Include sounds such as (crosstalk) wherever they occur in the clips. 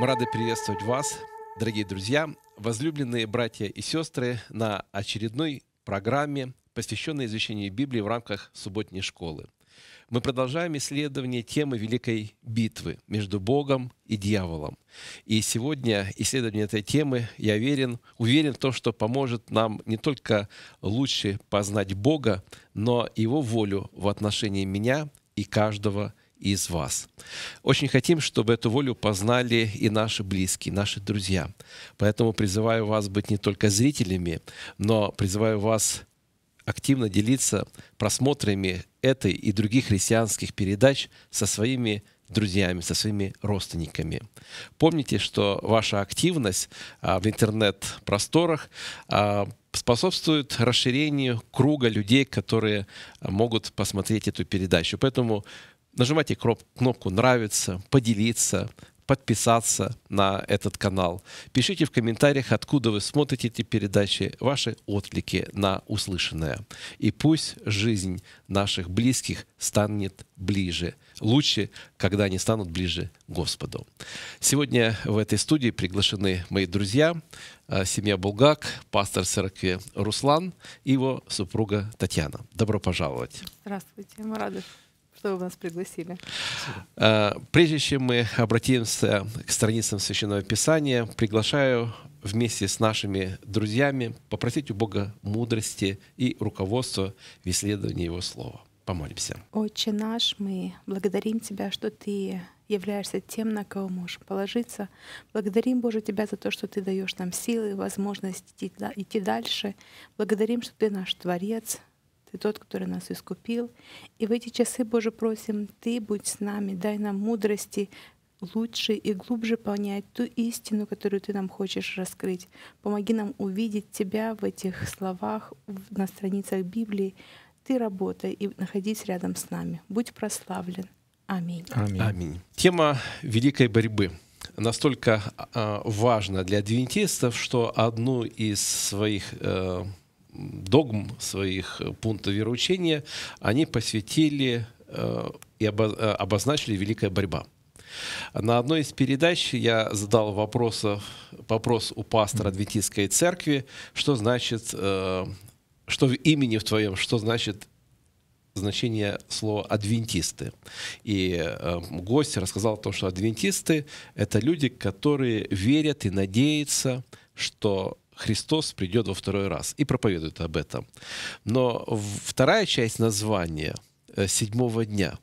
Мы рады приветствовать вас, дорогие друзья, возлюбленные братья и сестры, на очередной программе, посвященной изучению Библии в рамках субботней школы. Мы продолжаем исследование темы Великой битвы между Богом и дьяволом. И сегодня исследование этой темы, я уверен, уверен в том, что поможет нам не только лучше познать Бога, но Его волю в отношении меня и каждого из вас. Очень хотим, чтобы эту волю познали и наши близкие, наши друзья. Поэтому призываю вас быть не только зрителями, но призываю вас активно делиться просмотрами этой и других христианских передач со своими друзьями, со своими родственниками. Помните, что ваша активность а, в интернет-просторах а, способствует расширению круга людей, которые а, могут посмотреть эту передачу. Поэтому Нажимайте кнопку «Нравится», «Поделиться», подписаться на этот канал. Пишите в комментариях, откуда вы смотрите эти передачи, ваши отклики на услышанное. И пусть жизнь наших близких станет ближе. Лучше, когда они станут ближе Господу. Сегодня в этой студии приглашены мои друзья, э, семья Булгак, пастор церкви Руслан и его супруга Татьяна. Добро пожаловать. Здравствуйте, мы рады что вы нас пригласили. Э, прежде чем мы обратимся к страницам Священного Писания, приглашаю вместе с нашими друзьями попросить у Бога мудрости и руководства в исследовании Его Слова. Помолимся. Отче наш, мы благодарим Тебя, что Ты являешься тем, на кого можешь положиться. Благодарим, Боже, Тебя за то, что Ты даешь нам силы, возможность идти, идти дальше. Благодарим, что Ты наш Творец, ты тот, который нас искупил. И в эти часы, Боже, просим, Ты будь с нами, дай нам мудрости лучше и глубже понять ту истину, которую Ты нам хочешь раскрыть. Помоги нам увидеть Тебя в этих словах на страницах Библии. Ты работай и находись рядом с нами. Будь прославлен. Аминь. Аминь. Аминь. Тема великой борьбы настолько а, важна для адвентистов, что одну из своих э, догм, своих э, пунктов вероучения, они посвятили э, и э, обозначили «Великая борьба». На одной из передач я задал вопросов, вопрос у пастора Адвентистской церкви, что значит, что в имени в твоем, что значит значение слова «адвентисты». И гость рассказал о том, что адвентисты — это люди, которые верят и надеются, что Христос придет во второй раз и проповедует об этом. Но вторая часть названия э, седьмого дня.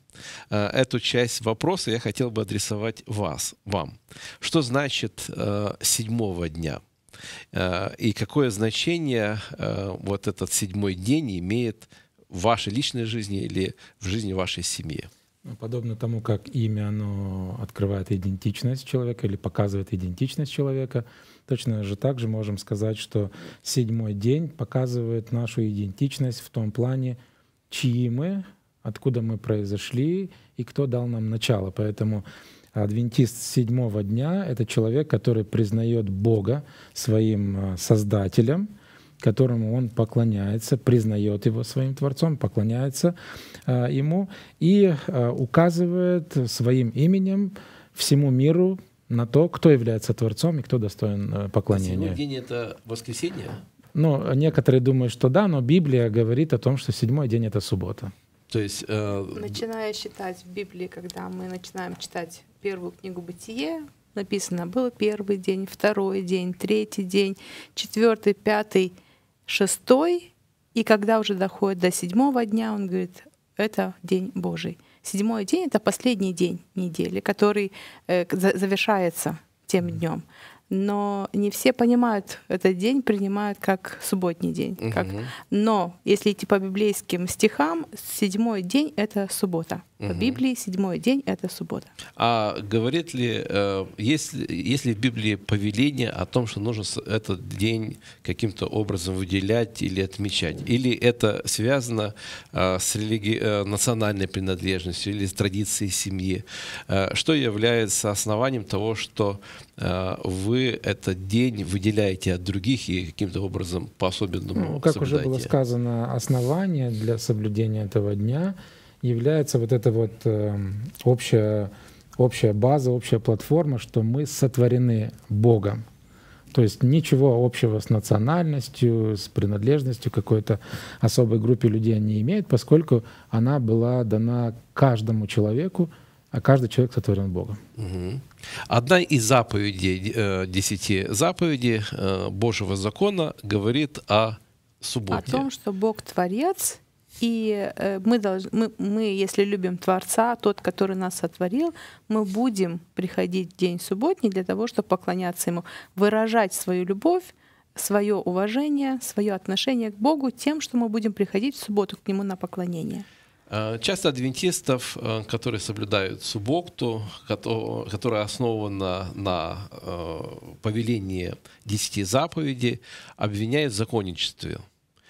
Э, эту часть вопроса я хотел бы адресовать вас, вам. Что значит э, седьмого дня? И какое значение вот этот седьмой день имеет в вашей личной жизни или в жизни вашей семьи? Ну, подобно тому, как имя оно открывает идентичность человека или показывает идентичность человека, Точно же так же можем сказать, что седьмой день показывает нашу идентичность в том плане, чьи мы, откуда мы произошли и кто дал нам начало. Поэтому адвентист седьмого дня — это человек, который признает Бога своим а, создателем, которому он поклоняется, признает его своим Творцом, поклоняется э, ему и э, указывает своим именем всему миру на то, кто является Творцом и кто достоин э, поклонения. Седьмой день — это воскресенье? Ну, некоторые думают, что да, но Библия говорит о том, что седьмой день — это суббота. То есть... Э... Начиная считать в Библии, когда мы начинаем читать первую книгу «Бытие», написано, был первый день, второй день, третий день, четвертый, пятый, шестой. И когда уже доходит до седьмого дня, он говорит, это день Божий. Седьмой день — это последний день недели, который э, завершается тем днем. Но не все понимают этот день, принимают как субботний день. Как... Но если идти по библейским стихам, седьмой день — это суббота. Угу. По Библии седьмой день — это суббота. А говорит ли, э, есть, есть ли в Библии повеление о том, что нужно этот день каким-то образом выделять или отмечать? Или это связано э, с религи... Э, национальной принадлежностью или с традицией семьи? Что является основанием того, что вы этот день выделяете от других и каким-то образом по-особенному ну, Как соблюдаете? уже было сказано, основание для соблюдения этого дня — является вот эта вот эм, общая, общая база, общая платформа, что мы сотворены Богом. То есть ничего общего с национальностью, с принадлежностью какой-то особой группе людей не имеет, поскольку она была дана каждому человеку, а каждый человек сотворен Богом. Угу. Одна из заповедей, э, десяти заповедей э, Божьего закона говорит о субботе. О том, что Бог творец и э, мы, должны, мы, мы, если любим Творца, тот, который нас сотворил, мы будем приходить в день субботний для того, чтобы поклоняться Ему, выражать свою любовь, свое уважение, свое отношение к Богу тем, что мы будем приходить в субботу к Нему на поклонение. Э, Часть адвентистов, э, которые соблюдают субботу, которая основана на повелении десяти заповедей, обвиняют в законничестве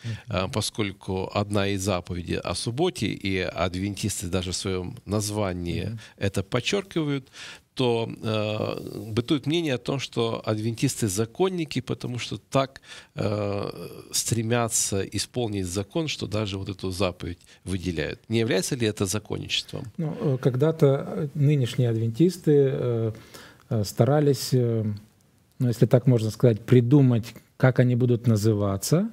mm-hmm. поскольку одна из заповедей о субботе, и адвентисты даже в своем названии mm-hmm. это подчеркивают, то э, бытует мнение о том, что адвентисты законники, потому что так э, стремятся исполнить закон, что даже вот эту заповедь выделяют. Не является ли это законничеством? Ну, э, когда-то нынешние адвентисты э, э, старались, э, ну, если так можно сказать, придумать, как они будут называться,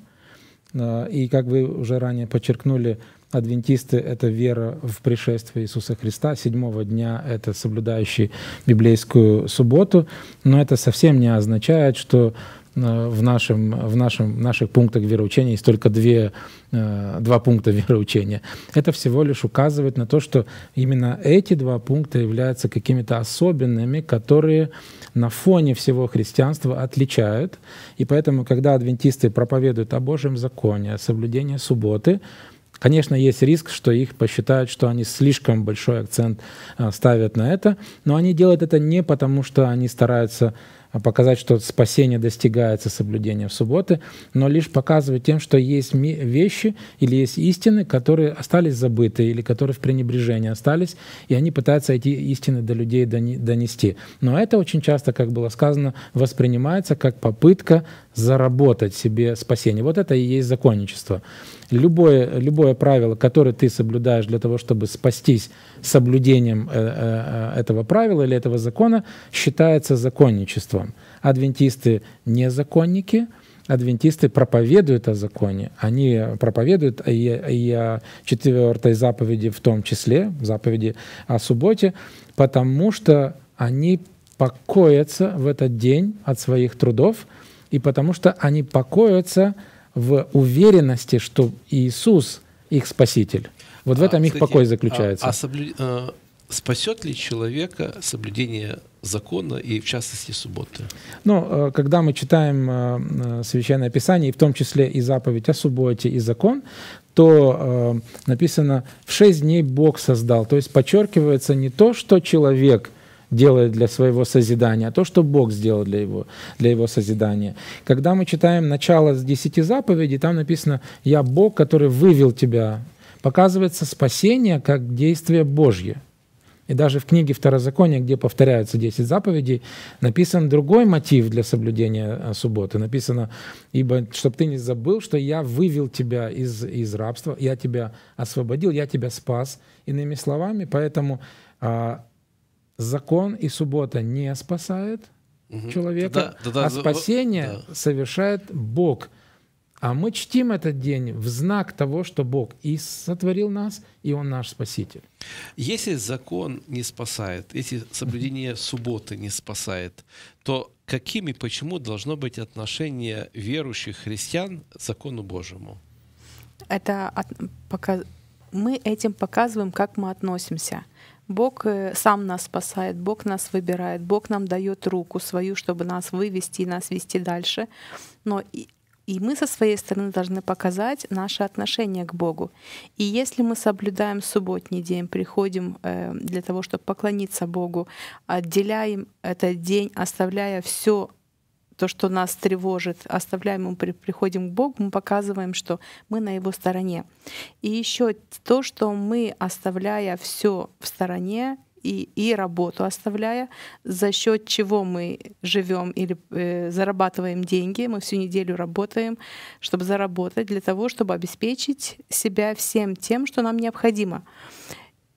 а, и как вы уже ранее подчеркнули, адвентисты — это вера в пришествие Иисуса Христа. Седьмого дня — это соблюдающий библейскую субботу. Но это совсем не означает, что Э, в, нашем, в нашем, наших пунктах вероучения есть только две, э, два пункта (laughs) вероучения. Это всего лишь указывает на то, что именно эти два пункта являются какими-то особенными, которые на фоне всего христианства отличают. И поэтому, когда адвентисты проповедуют о Божьем законе, о соблюдении субботы, Конечно, есть риск, что их посчитают, что они слишком большой акцент э, ставят на это, но они делают это не потому, что они стараются а показать, что спасение достигается соблюдением субботы, но лишь показывать тем, что есть вещи или есть истины, которые остались забыты или которые в пренебрежении остались, и они пытаются эти истины до людей донести. Но это очень часто, как было сказано, воспринимается как попытка заработать себе спасение. Вот это и есть законничество. Любое, любое правило, которое ты соблюдаешь для того, чтобы спастись соблюдением э, э, этого правила или этого закона, считается законничеством. Адвентисты не законники, адвентисты проповедуют о законе. Они проповедуют и, и о четвертой заповеди в том числе, заповеди о субботе, потому что они покоятся в этот день от своих трудов – и потому что они покоятся в уверенности, что Иисус их спаситель. Вот в а, этом а, кстати, их покой заключается. А, а соблю... Э, спасет ли человека соблюдение закона и в частности субботы? Ну, э, когда мы читаем э, Священное Писание, и в том числе и заповедь о субботе, и закон, то написано «в шесть дней Бог создал». То есть подчеркивается не то, что человек делает для своего созидания, а то, что Бог сделал для его, для его созидания. Когда мы читаем начало с десяти заповедей, там написано «Я Бог, который вывел тебя». Показывается спасение как действие Божье. И даже в книге Второзакония, где повторяются 10 заповедей, написан другой мотив для соблюдения э, субботы. Написано, ибо чтобы ты не забыл, что я вывел тебя из, из рабства, я тебя освободил, я тебя спас. Иными словами, поэтому а, закон и суббота не спасают угу. человека, тогда, тогда, а спасение да. совершает Бог. А мы чтим этот день в знак того, что Бог и сотворил нас, и Он наш Спаситель. Если закон не спасает, если соблюдение субботы не спасает, то каким и почему должно быть отношение верующих христиан к закону Божьему? Это от, пока, мы этим показываем, как мы относимся. Бог э, сам нас спасает, Бог нас выбирает, Бог нам дает руку свою, чтобы нас вывести и нас вести дальше. Но и, и мы со своей стороны должны показать наше отношение к Богу. И если мы соблюдаем субботний день, приходим э, для того, чтобы поклониться Богу, отделяем этот день, оставляя все то, что нас тревожит, оставляем, мы приходим к Богу, мы показываем, что мы на Его стороне. И еще то, что мы, оставляя все в стороне, и, и работу оставляя, за счет чего мы живем или э, зарабатываем деньги. Мы всю неделю работаем, чтобы заработать, для того, чтобы обеспечить себя всем тем, что нам необходимо.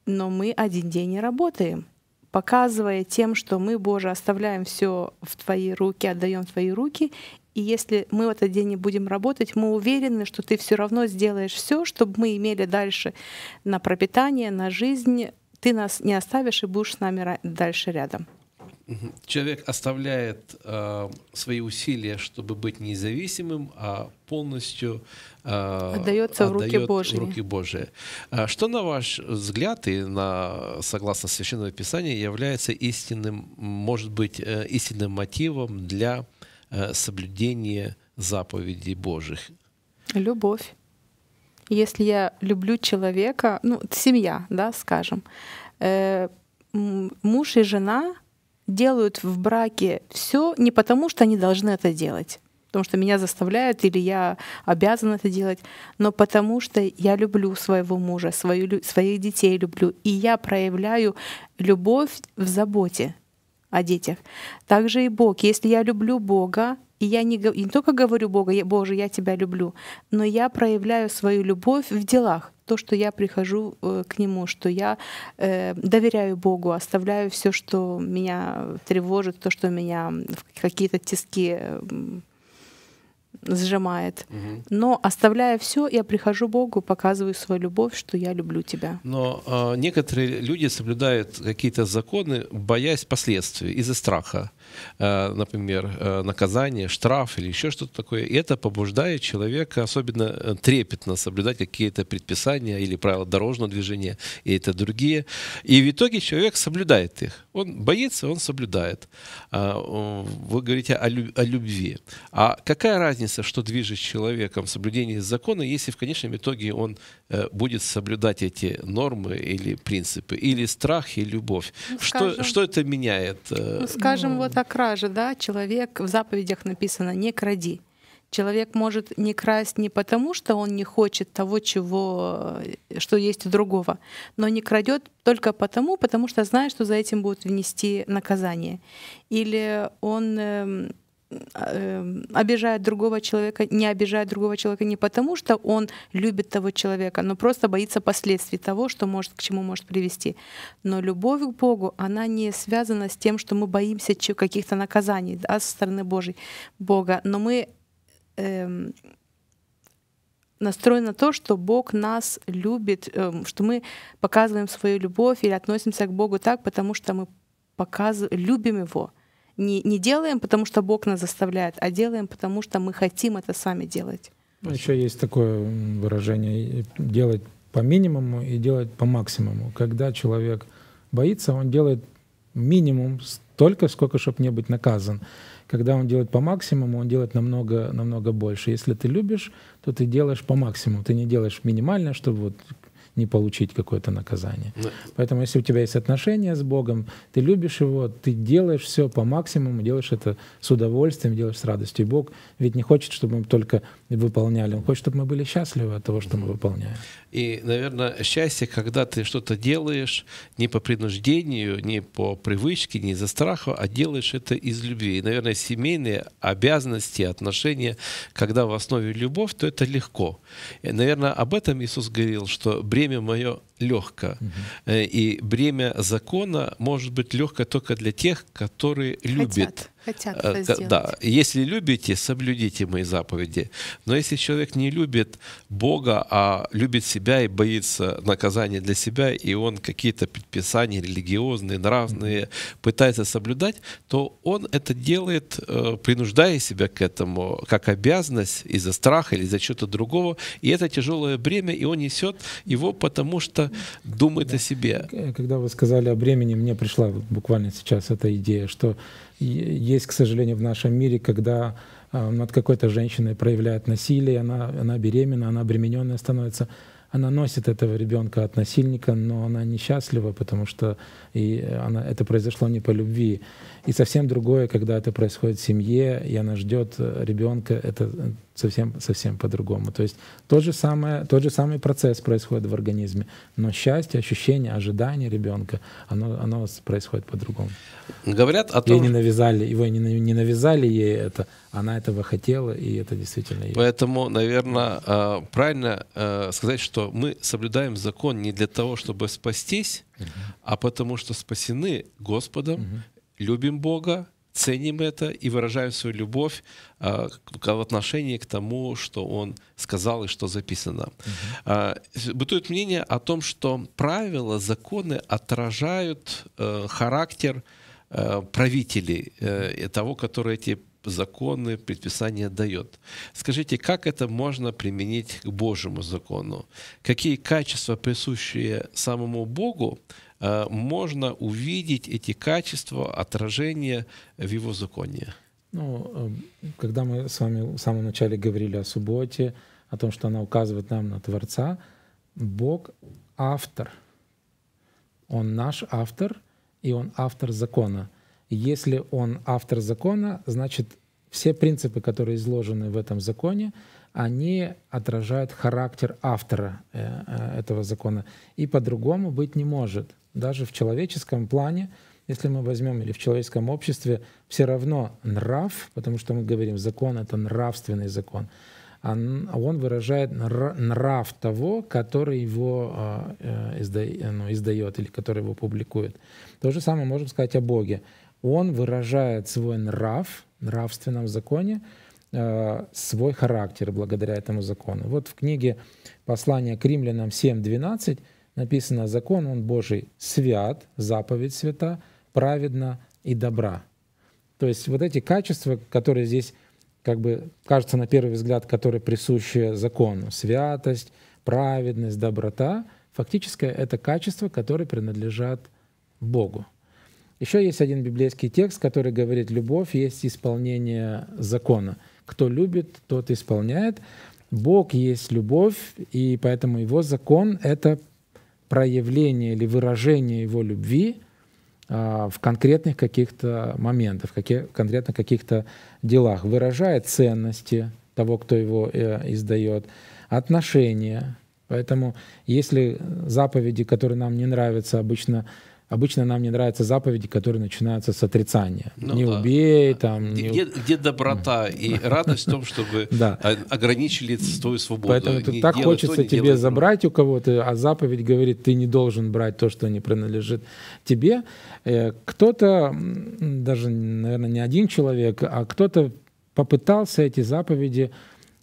Но мы один день не работаем показывая тем, что мы, Боже, оставляем все в Твои руки, отдаем в Твои руки, и если мы в этот день не будем работать, мы уверены, что Ты все равно сделаешь все, чтобы мы имели дальше на пропитание, на жизнь. Ты нас не оставишь и будешь с нами дальше рядом. Человек оставляет э, свои усилия, чтобы быть независимым, а полностью э, отдается в руки Божьи. В руки Божьи. А что, на ваш взгляд, и на, согласно Священному Писанию является истинным, может быть, э, истинным мотивом для э, соблюдения заповедей Божьих? Любовь. Если я люблю человека, ну, семья, да, скажем, э, муж и жена — делают в браке все не потому, что они должны это делать, потому что меня заставляют или я обязан это делать, но потому что я люблю своего мужа, свою, своих детей люблю, и я проявляю любовь в заботе о детях. Также и Бог. Если я люблю Бога, и я не, не только говорю Богу, я, Боже, я тебя люблю, но я проявляю свою любовь в делах. То, что я прихожу э, к Нему, что я э, доверяю Богу, оставляю все, что меня тревожит, то, что меня в какие-то тиски сжимает. Угу. Но оставляя все, я прихожу Богу, показываю свою любовь, что я люблю тебя. Но э, некоторые люди соблюдают какие-то законы, боясь последствий из-за страха, э, например, э, наказание, штраф или еще что-то такое. И это побуждает человека особенно э, трепетно соблюдать какие-то предписания или правила дорожного движения и это другие. И в итоге человек соблюдает их. Он боится, он соблюдает. А, э, вы говорите о, любви. А какая разница, что движет человеком соблюдение закона, если в конечном итоге он э, будет соблюдать эти нормы или принципы, или страх и любовь? Ну, скажем, что, что это меняет? Э, ну, скажем, ну, вот о краже, да, человек в заповедях написано «не кради». Человек может не красть не потому, что он не хочет того, чего, э, что есть у другого, но не крадет только потому, потому что знает, что за этим будут внести наказание. Или он эм, э, э, обижает другого человека, не обижает другого человека не потому, что он любит того человека, но просто боится последствий того, что может, к чему может привести. Но любовь к Богу, она не связана с тем, что мы боимся каких-то наказаний да, со стороны Божьей, Бога, но мы э, настроен на то, что Бог нас любит, э, что мы показываем свою любовь или относимся к Богу так, потому что мы показ... любим Его. Не, не делаем, потому что Бог нас заставляет, а делаем, потому что мы хотим это сами делать. Ну, Еще есть такое выражение «делать по минимуму и делать по максимуму». Когда человек боится, он делает минимум столько, сколько, чтобы не быть наказан. Когда он делает по максимуму, он делает намного, намного больше. Если ты любишь, то ты делаешь по максимуму. Ты не делаешь минимально, чтобы вот не получить какое-то наказание. Да. Поэтому, если у тебя есть отношения с Богом, ты любишь Его, ты делаешь все по максимуму, делаешь это с удовольствием, делаешь с радостью. Бог ведь не хочет, чтобы мы только выполняли, Он хочет, чтобы мы были счастливы от того, что мы выполняем. И, наверное, счастье, когда ты что-то делаешь не по принуждению, не по привычке, не из-за страха, а делаешь это из любви. И, наверное, семейные обязанности, отношения, когда в основе любовь, то это легко. И, наверное, об этом Иисус говорил, что бремя мое легко. Угу. Э, и бремя закона может быть легко только для тех, которые любят. Хотят, хотят э, это сделать. Да, если любите, соблюдите мои заповеди. Но если человек не любит Бога, а любит себя и боится наказания для себя, и он какие-то предписания религиозные, нравные угу. пытается соблюдать, то он это делает, э, принуждая себя к этому, как обязанность из-за страха или из-за чего-то другого. И это тяжелое бремя, и он несет его, потому что просто (laughs) думает да. о себе. Когда вы сказали о бремени, мне пришла буквально сейчас эта идея, что есть, к сожалению, в нашем мире, когда а, над какой-то женщиной проявляет насилие, она, она беременна, она обремененная становится, она носит этого ребенка от насильника, но она несчастлива, потому что и э, она, это произошло не по любви. И совсем другое, когда это происходит в семье, и она ждет э, ребенка, это э, совсем, совсем по-другому. То есть тот же, самое, тот же самый процесс происходит в организме, но счастье, ощущение, ожидание ребенка, оно, оно происходит по-другому. Говорят о том... Ей не навязали, его не, не навязали ей это, она этого хотела, и это действительно ей. Поэтому, наверное, а, правильно э, сказать, что мы соблюдаем закон не для того, чтобы спастись, угу. а потому что спасены Господом, угу любим Бога, ценим это и выражаем свою любовь э, а, в отношении к тому, что он сказал и что записано. mm Э, бытует мнение о том, что правила, законы отражают э, характер э, правителей, э, того, который эти законы, предписания дает. Скажите, как это можно применить к Божьему закону? Какие качества, присущие самому Богу, Э, можно увидеть эти качества отражение в его законе? Ну, эм, когда мы с вами в самом начале говорили о субботе, о том, что она указывает нам на Творца, Бог — автор. Он наш автор, и он автор закона. если он автор закона, значит, все принципы, которые изложены в этом законе, они отражают характер автора э, э, этого закона. И по-другому быть не может даже в человеческом плане, если мы возьмем или в человеческом обществе, все равно нрав, потому что мы говорим, закон — это нравственный закон, а он выражает нрав того, который его а, э, ну, издает или который его публикует. То же самое можем сказать о Боге. Он выражает свой нрав, в нравственном законе, э, свой характер благодаря этому закону. Вот в книге «Послание к римлянам 7.12» написано, закон он Божий свят, заповедь свята, праведна и добра. То есть вот эти качества, которые здесь, как бы, кажется на первый взгляд, которые присущи закону, святость, праведность, доброта, фактически это качества, которые принадлежат Богу. Еще есть один библейский текст, который говорит, любовь есть исполнение закона. Кто любит, тот исполняет. Бог есть любовь, и поэтому его закон — это проявление или выражение его любви а, в конкретных каких-то моментах, в конкретно каких-то делах, выражая ценности того, кто его э, издает, отношения. Поэтому если заповеди, которые нам не нравятся, обычно Обычно нам не нравятся заповеди, которые начинаются с отрицания. Ну, не да. убей, там. Где, не... где доброта и (laughs) радость в том, чтобы да. ограничили твою свободу. Поэтому так хочется тебе забрать у кого-то, а заповедь говорит, ты не должен брать то, что не принадлежит тебе. Э, кто-то, даже, наверное, не один человек, а кто-то попытался эти заповеди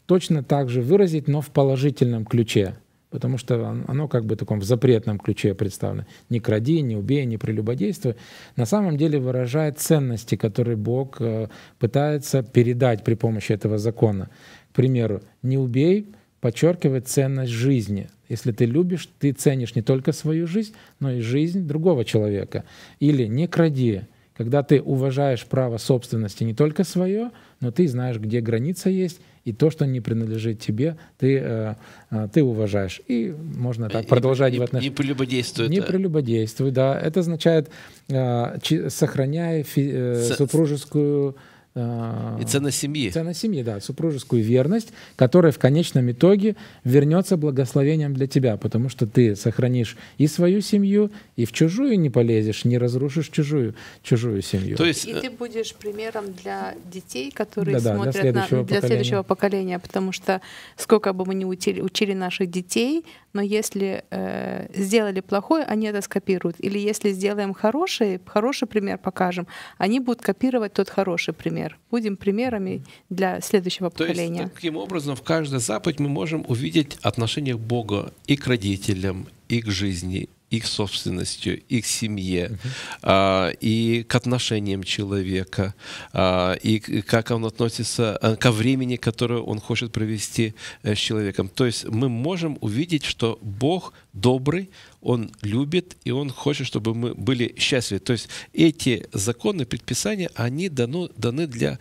точно так же выразить, но в положительном ключе потому что оно как бы в таком запретном ключе представлено. Не кради, не убей, не прелюбодействуй. На самом деле выражает ценности, которые Бог э, пытается передать при помощи этого закона. К примеру, не убей подчеркивает ценность жизни. Если ты любишь, ты ценишь не только свою жизнь, но и жизнь другого человека. Или не кради, когда ты уважаешь право собственности не только свое, но ты знаешь, где граница есть, и то, что не принадлежит тебе, ты, э, э, ты уважаешь. И можно так продолжать и, в отношении. Не прелюбодействуй. Не да. прелюбодействуй, да. Это означает, э, сохраняя супружескую Э, и ценность семьи. Ценность семьи, да, супружескую верность, которая в конечном итоге вернется благословением для тебя, потому что ты сохранишь и свою семью, и в чужую не полезешь, не разрушишь чужую, чужую семью. То есть... И э, ты будешь примером для детей, которые да, смотрят для, следующего, на, для поколения. следующего поколения, потому что сколько бы мы ни учили, учили наших детей, но если э, сделали плохое, они это скопируют. Или если сделаем хороший, хороший пример покажем, они будут копировать тот хороший пример пример, будем примерами для следующего То поколения. Есть, таким образом, в каждой заповедь мы можем увидеть отношение Бога и к родителям, и к жизни, их собственностью, их семье, uh-huh. а, и к отношениям человека, а, и как он относится э, ко времени, которое он хочет провести э, с человеком. То есть мы можем увидеть, что Бог добрый, Он любит, и Он хочет, чтобы мы были счастливы. То есть эти законы, предписания, они дано, даны для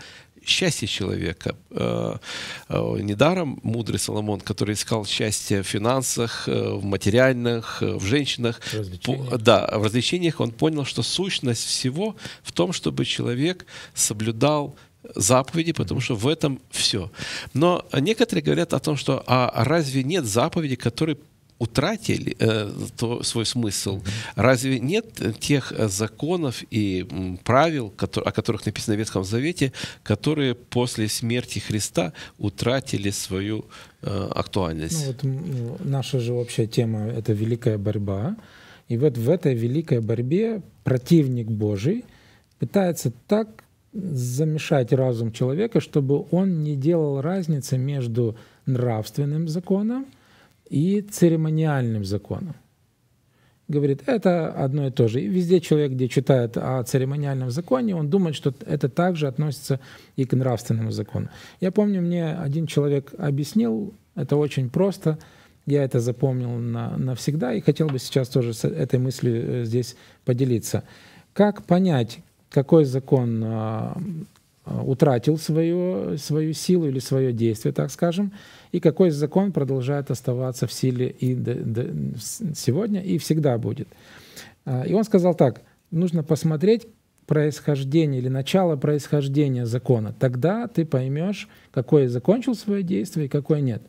счастье человека. Э, э, недаром мудрый Соломон, который искал счастье в финансах, э, в материальных, в женщинах, да, в развлечениях, он понял, что сущность всего в том, чтобы человек соблюдал заповеди, потому что в этом все. Но некоторые говорят о том, что а разве нет заповеди, которые утратили э, то, свой смысл. Разве нет тех э, законов и правил, которые, о которых написано в Ветхом Завете, которые после смерти Христа утратили свою э, актуальность? Ну, вот наша же общая тема — это великая борьба. И вот в этой великой борьбе противник Божий пытается так замешать разум человека, чтобы он не делал разницы между нравственным законом — и церемониальным законом. Говорит, это одно и то же. И везде человек, где читает о церемониальном законе, он думает, что это также относится и к нравственному закону. Я помню, мне один человек объяснил, это очень просто, я это запомнил на, навсегда и хотел бы сейчас тоже с этой мыслью э, здесь поделиться. Как понять, какой закон а, Э, утратил свою, свою силу или свое действие, так скажем, и какой закон продолжает оставаться в силе и до, до, сегодня, и всегда будет. Э, и он сказал так, нужно посмотреть происхождение или начало происхождения закона, тогда ты поймешь, какой закончил свое действие и какой нет.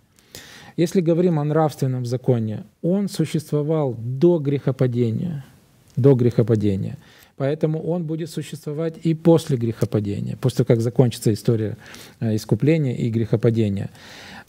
Если говорим о нравственном законе, он существовал до грехопадения, до грехопадения – Поэтому он будет существовать и после грехопадения, после того, как закончится история э, искупления и грехопадения.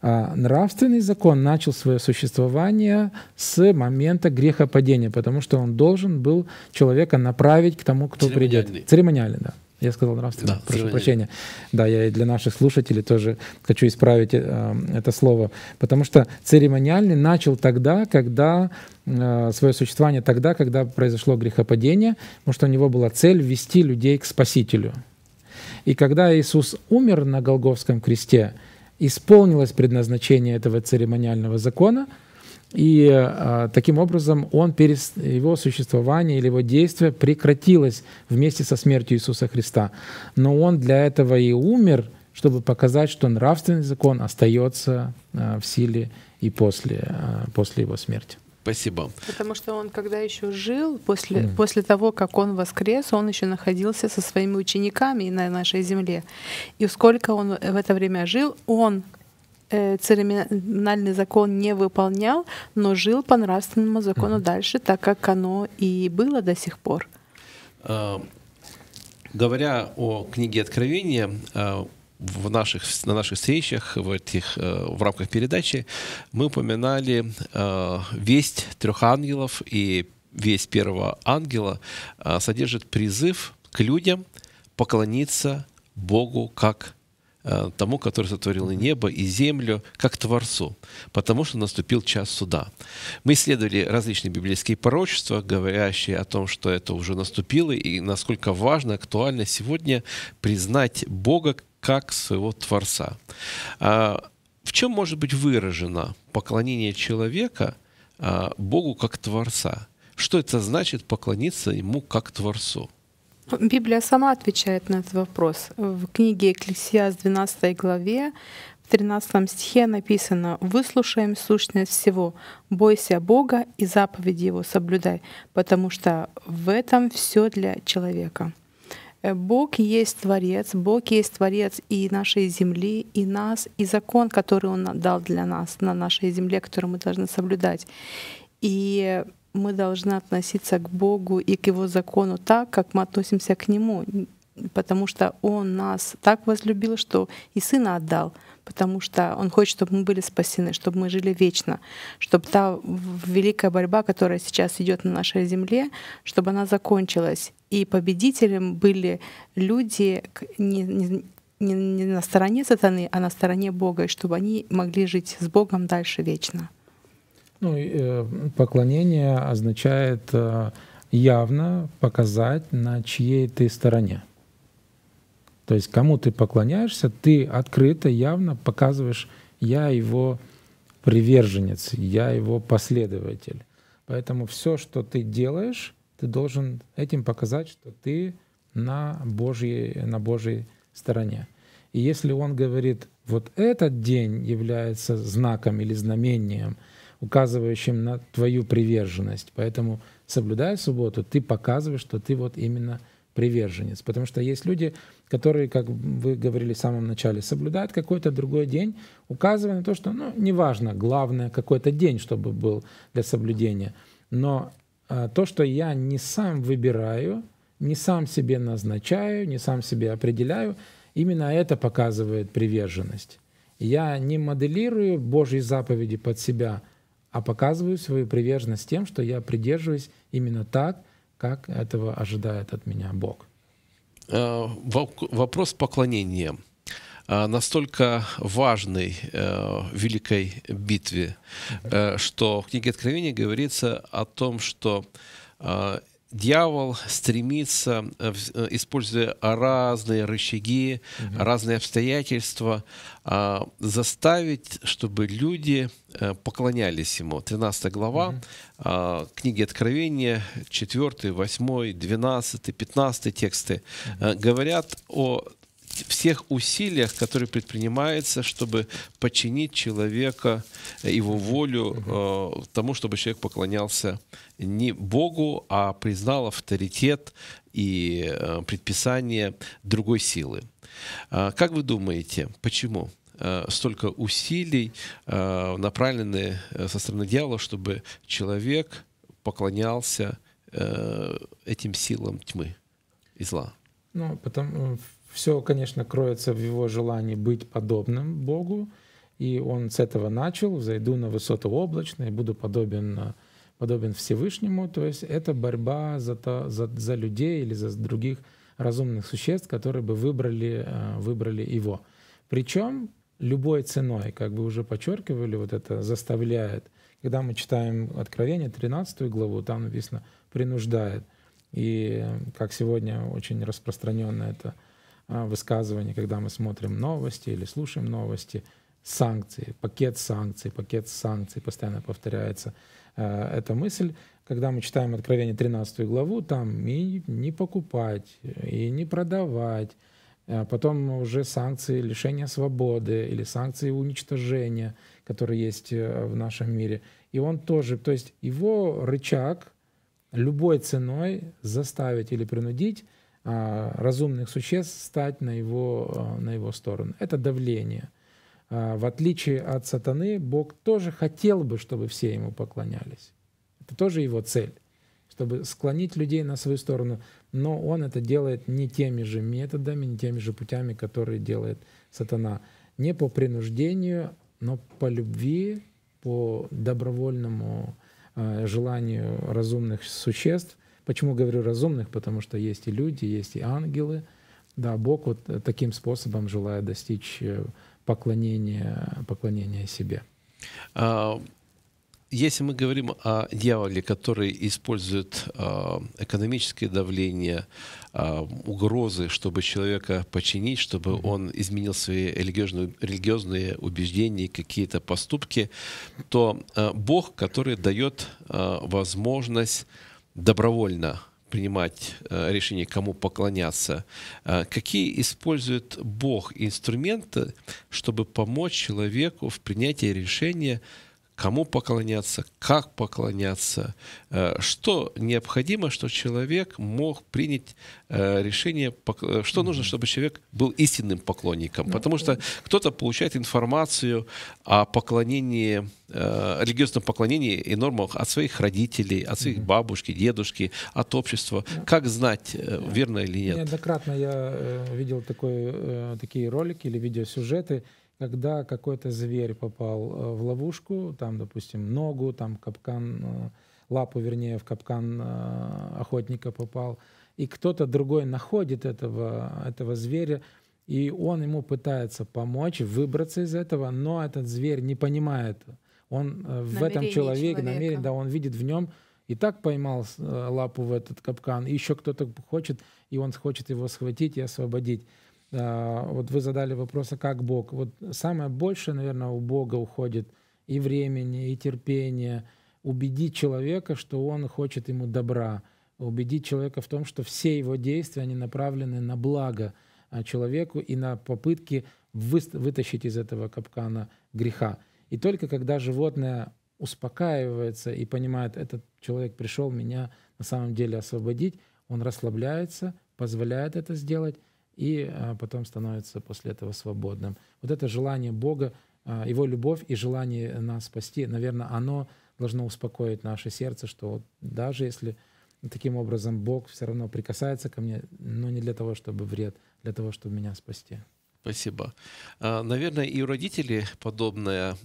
А нравственный закон начал свое существование с момента грехопадения, потому что он должен был человека направить к тому, кто придет. Церемониальный, да. Я сказал нравственно, да, прошу прощения. Да, я и для наших слушателей тоже хочу исправить э, это слово, потому что церемониальный начал тогда, когда э, свое существование тогда, когда произошло грехопадение, потому что у него была цель вести людей к Спасителю. И когда Иисус умер на Голговском кресте, исполнилось предназначение этого церемониального закона – и э, таким образом он перес, его существование или его действие прекратилось вместе со смертью Иисуса Христа. Но он для этого и умер, чтобы показать, что нравственный закон остается э, в силе и после, э, после его смерти. Спасибо. Потому что он, когда еще жил, после, mm. после того, как он воскрес, он еще находился со своими учениками на нашей земле. И сколько он в это время жил, он Э, церемональный закон не выполнял, но жил по нравственному закону mm-hmm. дальше, так как оно и было до сих пор. Э, говоря о книге Откровения, э, в наших, на наших встречах, в, этих, в рамках передачи, мы упоминали весть трех ангелов, и весть первого ангела содержит призыв к людям поклониться Богу как Э, тому, который сотворил и небо, и землю, как Творцу, потому что наступил час суда. Мы исследовали различные библейские пророчества, говорящие о том, что это уже наступило, и насколько важно, актуально сегодня признать Бога как своего Творца. А, в чем может быть выражено поклонение человека а, Богу как Творца? Что это значит поклониться Ему как Творцу? Библия сама отвечает на этот вопрос. В книге Экклесиас 12 главе в 13 стихе написано «Выслушаем сущность всего, бойся Бога и заповеди Его соблюдай, потому что в этом все для человека». Э, Бог есть Творец, Бог есть Творец и нашей земли, и нас, и закон, который Он дал для нас на нашей земле, который мы должны соблюдать. И мы должны относиться к Богу и к Его закону так, как мы относимся к Нему, потому что Он нас так возлюбил, что и Сына отдал, потому что Он хочет, чтобы мы были спасены, чтобы мы жили вечно, чтобы та великая борьба, которая сейчас идет на нашей земле, чтобы она закончилась. И победителем были люди, не, не, не, не на стороне сатаны, а на стороне Бога, и чтобы они могли жить с Богом дальше вечно. Ну, э, поклонение означает э, явно показать, на чьей ты стороне. То есть кому ты поклоняешься, ты открыто, явно показываешь, я его приверженец, я его последователь. Поэтому все, что ты делаешь, ты должен этим показать, что ты на Божьей, на Божьей стороне. И если он говорит, вот этот день является знаком или знамением — указывающим на твою приверженность. Поэтому, соблюдая субботу, ты показываешь, что ты вот именно приверженец. Потому что есть люди, которые, как вы говорили в самом начале, соблюдают какой-то другой день, указывая на то, что, ну, неважно, главное, какой-то день, чтобы был для соблюдения. Но а, то, что я не сам выбираю, не сам себе назначаю, не сам себе определяю, именно это показывает приверженность. Я не моделирую Божьи заповеди под себя – а показываю свою приверженность тем, что я придерживаюсь именно так, как этого ожидает от меня Бог. Э, вопрос поклонения э, настолько важной э, великой битве, э, что в книге Откровения говорится о том, что дьявол стремится, э, э, используя разные рычаги, угу. разные обстоятельства, а, заставить, чтобы люди э, поклонялись ему. 13 глава угу. книги Откровения, 4, 8, 12, 15 тексты угу. говорят о всех усилиях, которые предпринимаются, чтобы подчинить человека, э, его волю э, тому, чтобы человек поклонялся не Богу, а признал авторитет и э, предписание другой силы. Э, как вы думаете, почему? Э, столько усилий э, направлены со стороны дьявола, чтобы человек поклонялся этим силам тьмы и зла. Ну, потому все, конечно, кроется в его желании быть подобным Богу, и он с этого начал, зайду на высоту облачной, буду подобен, подобен Всевышнему. То есть это борьба за, то, за, за людей или за других разумных существ, которые бы выбрали, э, выбрали его. Причем любой ценой, как вы уже подчеркивали, вот это заставляет. Когда мы читаем Откровение, 13 главу, там написано «принуждает». И э, как сегодня очень распространенно это – а, высказываний, когда мы смотрим новости или слушаем новости, санкции, пакет санкций, пакет санкций постоянно повторяется а, эта мысль. Когда мы читаем Откровение 13 главу, там и не покупать, и не продавать, а потом уже санкции лишения свободы или санкции уничтожения, которые есть э, в нашем мире. И он тоже, то есть его рычаг любой ценой заставить или принудить а, разумных существ стать на его, а, на его сторону. Это давление. А, в отличие от сатаны, Бог тоже хотел бы, чтобы все ему поклонялись. Это тоже его цель, чтобы склонить людей на свою сторону. Но он это делает не теми же методами, не теми же путями, которые делает сатана. Не по принуждению, но по любви, по добровольному желанию разумных существ – Почему говорю разумных? Потому что есть и люди, есть и ангелы. Да, Бог вот таким способом желает достичь э, поклонения, поклонения себе. А, если мы говорим о дьяволе, который использует а, экономическое давление, а, угрозы, чтобы человека починить, чтобы он изменил свои религиозные, религиозные убеждения, какие-то поступки, то Бог, который дает возможность добровольно принимать э, решение, кому поклоняться. Э, какие использует Бог инструменты, чтобы помочь человеку в принятии решения, кому поклоняться, как поклоняться, э, что необходимо, что человек мог принять э, решение, э, что нужно, чтобы человек был истинным поклонником. Потому что кто-то получает информацию о поклонении, религиозном поклонении и нормах от своих родителей, от своих бабушки, дедушки, от общества. Как знать, верно или нет? Неоднократно я видел такой, такие ролики или видеосюжеты, когда какой-то зверь попал э, в ловушку, там, допустим, ногу, там капкан, э, лапу, вернее, в капкан э, охотника попал, и кто-то другой находит этого, этого зверя, и он ему пытается помочь выбраться из этого, но этот зверь не понимает. Он намерение в этом человеке, намерен, да, он видит в нем, и так поймал лапу в этот капкан, и еще кто-то хочет, и он хочет его схватить и освободить. А, вот вы задали вопрос, а как Бог? Вот самое большее, наверное, у Бога уходит и времени, и терпения, убедить человека, что он хочет ему добра, убедить человека в том, что все его действия, они направлены на благо а, человеку и на попытки вытащить из этого капкана греха. И только когда животное успокаивается и понимает, этот человек пришел меня на самом деле освободить, он расслабляется, позволяет это сделать, и а, потом становится после этого свободным. Вот это желание Бога, а, Его любовь и желание нас спасти, наверное, оно должно успокоить наше сердце, что вот даже если таким образом Бог все равно прикасается ко мне, но не для того, чтобы вред, для того, чтобы меня спасти. Спасибо. А, наверное, и у родителей подобное,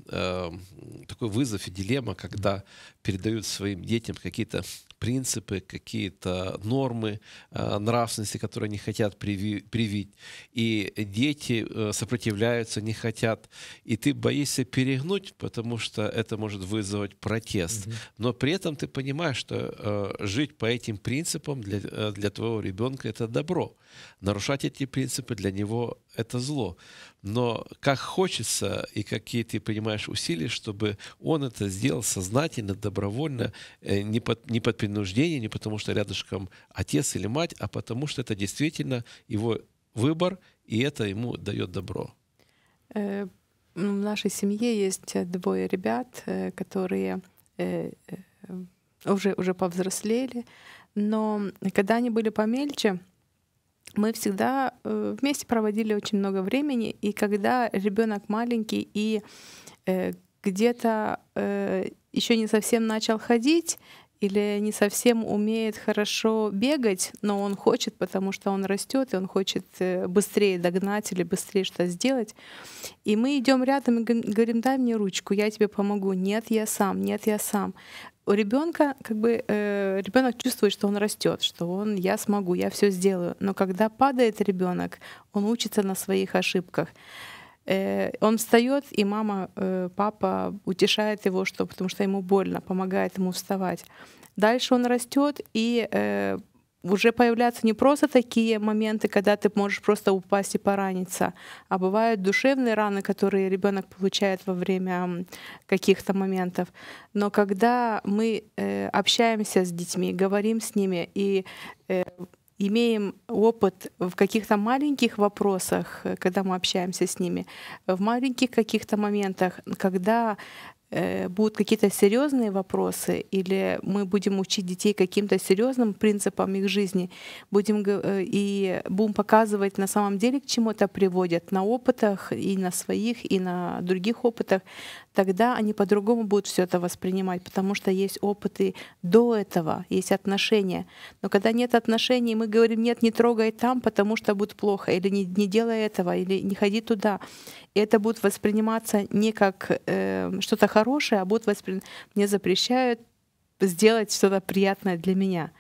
такой вызов и дилемма, когда передают своим детям какие-то принципы, какие-то нормы э, нравственности, которые они хотят привить. И дети э, сопротивляются, не хотят. И ты боишься перегнуть, потому что это может вызвать протест. Mm-hmm. Но при этом ты понимаешь, что э, жить по этим принципам для, для твоего ребенка это добро. Нарушать эти принципы для него это зло. Но как хочется и какие ты понимаешь усилия, чтобы он это сделал сознательно, добровольно, э, не под, не под принуждение, не потому что рядышком отец или мать, а потому что это действительно его выбор, и это ему дает добро. Э, ну, в нашей семье есть двое ребят, э, которые уже, уже повзрослели, но когда они были помельче, мы всегда э, вместе проводили очень много времени, и когда ребенок маленький и э, где-то э, еще не совсем начал ходить или не совсем умеет хорошо бегать, но он хочет, потому что он растет, и он хочет быстрее догнать или быстрее что то сделать. И мы идем рядом и говорим, дай мне ручку, я тебе помогу. Нет, я сам, нет, я сам у ребенка как бы э, ребенок чувствует, что он растет, что он я смогу, я все сделаю. Но когда падает ребенок, он учится на своих ошибках. Э, он встает, и мама, э, папа утешает его, что, потому что ему больно, помогает ему вставать. Дальше он растет и э, уже появляются не просто такие моменты, когда ты можешь просто упасть и пораниться, а бывают душевные раны, которые ребенок получает во время каких-то моментов. Но когда мы э, общаемся с детьми, говорим с ними и э, имеем опыт в каких-то маленьких вопросах, э, когда мы общаемся с ними, в маленьких каких-то моментах, когда Э, будут какие-то серьезные вопросы, или мы будем учить детей каким-то серьезным принципам их жизни, будем э, и будем показывать на самом деле, к чему это приводит, на опытах и на своих, и на других опытах, тогда они по-другому будут все это воспринимать, потому что есть опыты до этого, есть отношения. Но когда нет отношений, мы говорим, нет, не трогай там, потому что будет плохо, или не, не делай этого, или не ходи туда. И это будет восприниматься не как э, что-то хорошее, хорошее, а будут воспринимать, мне запрещают сделать что-то приятное для меня.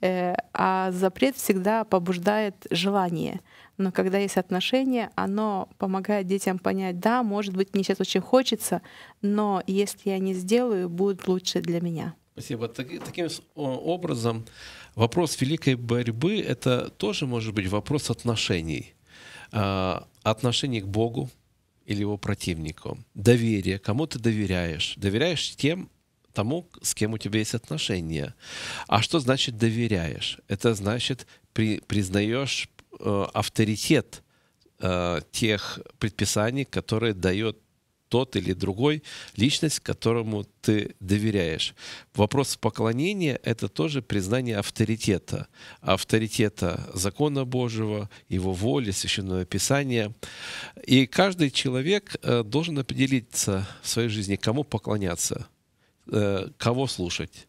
Э, а запрет всегда побуждает желание. Но когда есть отношения, оно помогает детям понять, да, может быть, мне сейчас очень хочется, но если я не сделаю, будет лучше для меня. Спасибо. Так, таким образом, вопрос великой борьбы — это тоже может быть вопрос отношений. А, отношений к Богу, или его противнику. Доверие, кому ты доверяешь. Доверяешь тем, тому, с кем у тебя есть отношения. А что значит доверяешь? Это значит при, признаешь э, авторитет э, тех предписаний, которые дает тот или другой личность, которому ты доверяешь. Вопрос поклонения — это тоже признание авторитета. Авторитета закона Божьего, его воли, священного писания. И каждый человек э, должен определиться в своей жизни, кому поклоняться, э, кого слушать,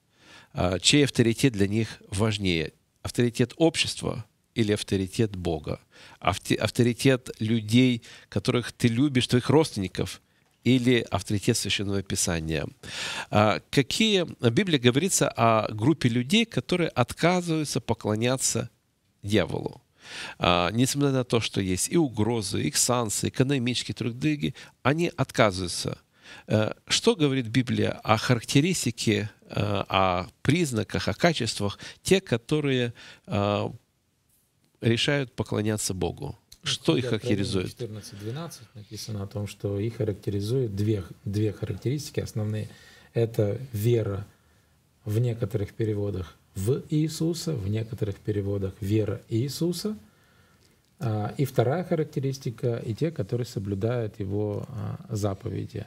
а чей авторитет для них важнее. Авторитет общества — или авторитет Бога, авторитет людей, которых ты любишь, твоих родственников, или авторитет Священного Писания. А, какие, Библия Библии говорится о группе людей, которые отказываются поклоняться дьяволу. А, несмотря на то, что есть и угрозы, и санкции, экономические трудыги, они отказываются. Э, что говорит Библия о характеристике, э, о признаках, о качествах, тех, которые э, решают поклоняться Богу? Что их характеризует? 14.12 написано о том, что их характеризуют две, две характеристики основные. Это вера в некоторых переводах в Иисуса, в некоторых переводах вера Иисуса. А, и вторая характеристика — и те, которые соблюдают его а, заповеди.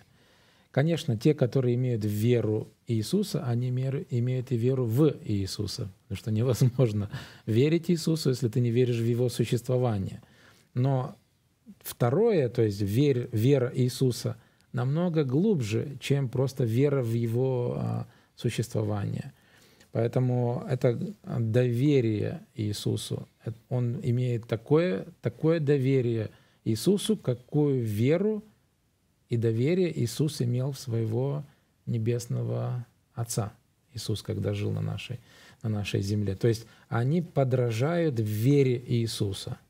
Конечно, те, которые имеют веру Иисуса, они имеют и веру в Иисуса, потому что невозможно верить Иисусу, если ты не веришь в его существование — но второе, то есть верь, вера Иисуса, намного глубже, чем просто вера в Его а, существование. Поэтому это доверие Иисусу. Он имеет такое, такое доверие Иисусу, какую веру и доверие Иисус имел в своего небесного Отца. Иисус, когда жил на нашей, на нашей земле. То есть они подражают вере Иисуса –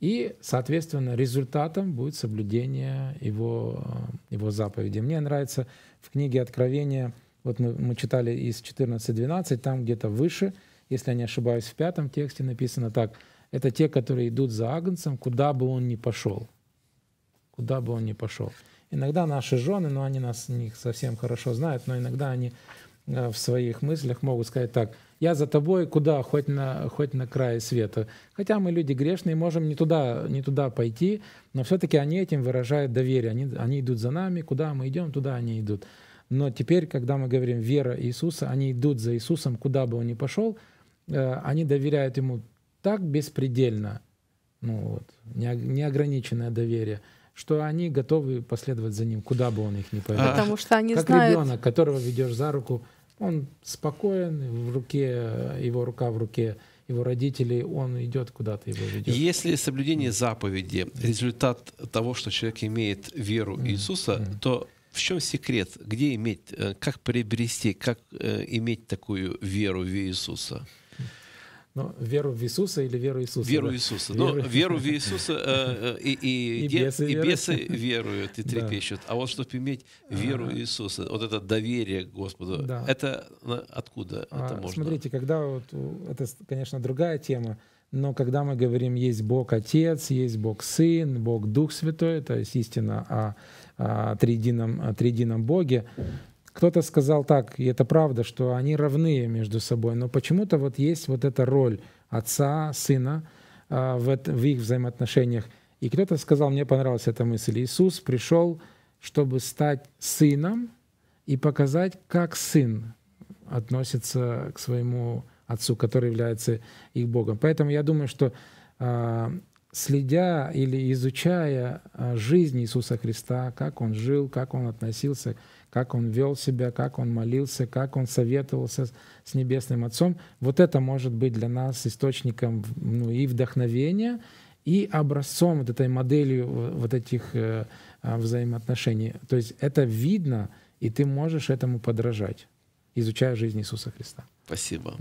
и, соответственно, результатом будет соблюдение его, э, его заповеди. Мне нравится в книге Откровения, вот мы, мы читали из 14-12, там где-то выше, если я не ошибаюсь, в пятом тексте написано так, это те, которые идут за Агнцем, куда бы он ни пошел. Куда бы он ни пошел. Иногда наши жены, но ну, они нас не совсем хорошо знают, но иногда они э, в своих мыслях могут сказать так – я за тобой куда, хоть на, хоть на край света. Хотя мы люди грешные, можем не туда, не туда пойти, но все-таки они этим выражают доверие. Они, они идут за нами, куда мы идем, туда они идут. Но теперь, когда мы говорим «вера Иисуса», они идут за Иисусом, куда бы он ни пошел, э, они доверяют ему так беспредельно, ну вот, неограниченное доверие, что они готовы последовать за ним, куда бы он их ни повел. Потому что они как знают... ребенок, которого ведешь за руку он спокоен, в руке, его рука в руке его родителей, он идет куда-то, его ведет. Если соблюдение заповеди – результат того, что человек имеет веру Иисуса, mm-hmm. то в чем секрет? Где иметь, э, как приобрести, как э, иметь такую веру в Иисуса? ну, веру в Иисуса или веру Иисуса? Веру да? Иисуса. Веру... веру в Иисуса э, э, и, и, и, бесы, и бесы веруют и трепещут. Да. А вот чтобы иметь а. веру в Иисуса, вот это доверие Господу, да. это откуда а, это можно? Смотрите, когда вот, это, конечно, другая тема, но когда мы говорим, есть Бог Отец, есть Бог Сын, Бог Дух Святой, то есть истина о, о триедином, о триедином Боге, кто-то сказал так, и это правда, что они равны между собой, но почему-то вот есть вот эта роль отца, сына а, в, в их взаимоотношениях. И кто-то сказал, мне понравилась эта мысль, Иисус пришел, чтобы стать сыном и показать, как сын относится к своему отцу, который является их Богом. Поэтому я думаю, что а, следя или изучая а, жизнь Иисуса Христа, как он жил, как он относился как он вел себя, как он молился, как он советовался с Небесным Отцом. Вот это может быть для нас источником ну, и вдохновения, и образцом вот этой моделью вот этих э, э, взаимоотношений. То есть это видно, и ты можешь этому подражать, изучая жизнь Иисуса Христа. Спасибо.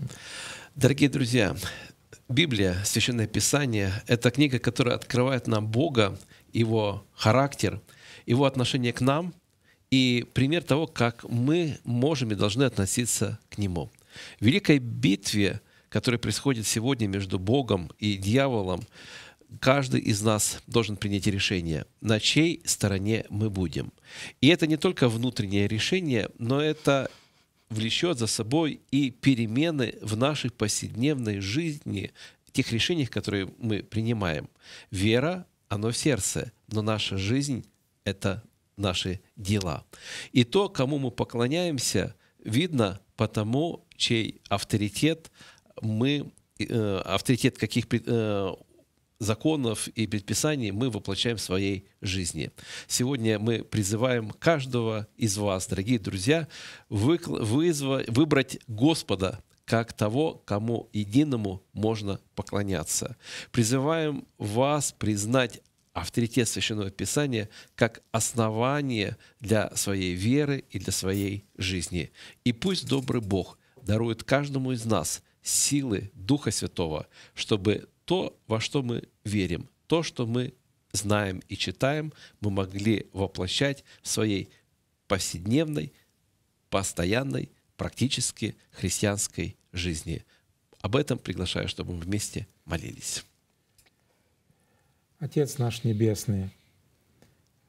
Дорогие друзья, Библия, Священное Писание — это книга, которая открывает нам Бога, Его характер, Его отношение к нам — и пример того, как мы можем и должны относиться к Нему. В великой битве, которая происходит сегодня между Богом и дьяволом, каждый из нас должен принять решение, на чьей стороне мы будем. И это не только внутреннее решение, но это влечет за собой и перемены в нашей повседневной жизни, тех решениях, которые мы принимаем. Вера, оно в сердце, но наша жизнь — это наши дела. И то, кому мы поклоняемся, видно потому, чей авторитет мы, э, авторитет каких э, законов и предписаний мы воплощаем в своей жизни. Сегодня мы призываем каждого из вас, дорогие друзья, вызвать выбрать Господа как того, кому единому можно поклоняться. Призываем вас признать авторитет Священного Писания как основание для своей веры и для своей жизни. И пусть добрый Бог дарует каждому из нас силы Духа Святого, чтобы то, во что мы верим, то, что мы знаем и читаем, мы могли воплощать в своей повседневной, постоянной, практически христианской жизни. Об этом приглашаю, чтобы мы вместе молились. Отец наш Небесный,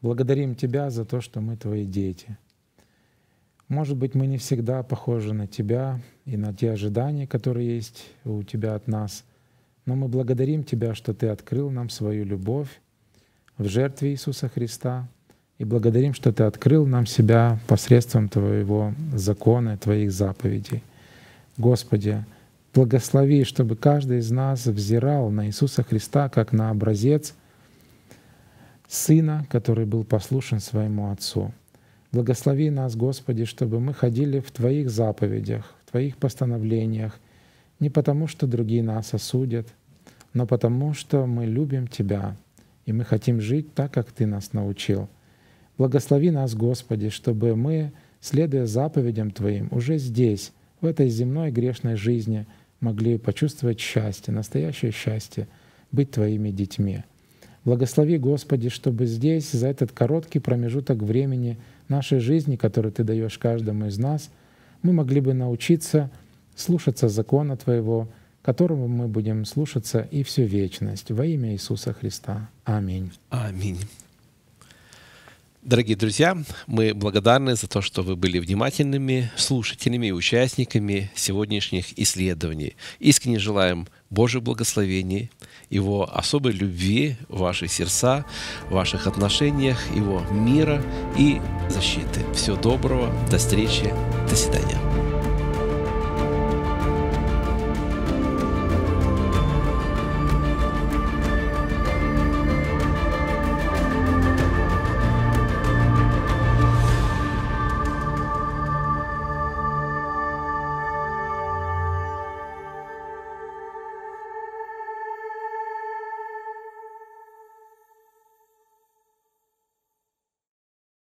благодарим Тебя за то, что мы Твои дети. Может быть, мы не всегда похожи на Тебя и на те ожидания, которые есть у Тебя от нас, но мы благодарим Тебя, что Ты открыл нам свою любовь в жертве Иисуса Христа, и благодарим, что Ты открыл нам себя посредством Твоего закона, Твоих заповедей. Господи, благослови, чтобы каждый из нас взирал на Иисуса Христа как на образец Сына, который был послушен своему Отцу. Благослови нас, Господи, чтобы мы ходили в Твоих заповедях, в Твоих постановлениях, не потому, что другие нас осудят, но потому, что мы любим Тебя, и мы хотим жить так, как Ты нас научил. Благослови нас, Господи, чтобы мы, следуя заповедям Твоим, уже здесь, в этой земной грешной жизни, могли почувствовать счастье, настоящее счастье, быть Твоими детьми. Благослови, Господи, чтобы здесь, за этот короткий промежуток времени нашей жизни, который Ты даешь каждому из нас, мы могли бы научиться слушаться закона Твоего, которому мы будем слушаться и всю вечность. Во имя Иисуса Христа. Аминь. Аминь. Дорогие друзья, мы благодарны за то, что вы были внимательными слушателями и участниками сегодняшних исследований. Искренне желаем Божьих благословений, Его особой любви в ваши сердца, в ваших отношениях, Его мира и защиты. Всего доброго, до встречи, до свидания.